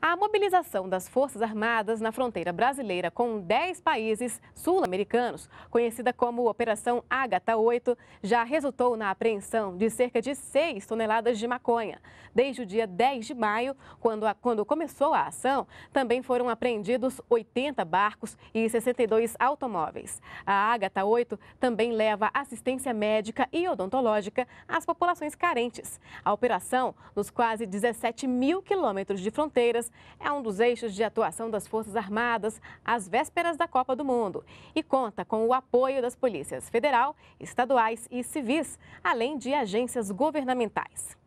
A mobilização das Forças Armadas na fronteira brasileira com 10 países sul-americanos, conhecida como Operação Ágata 8, já resultou na apreensão de cerca de 6 toneladas de maconha. Desde o dia 10 de maio, quando, a, quando começou a ação, também foram apreendidos 80 barcos e 62 automóveis. A Ágata 8 também leva assistência médica e odontológica às populações carentes. A operação, nos quase 17 mil quilômetros de fronteiras, é um dos eixos de atuação das Forças Armadas às vésperas da Copa do Mundo e conta com o apoio das polícias federal, estaduais e civis, além de agências governamentais.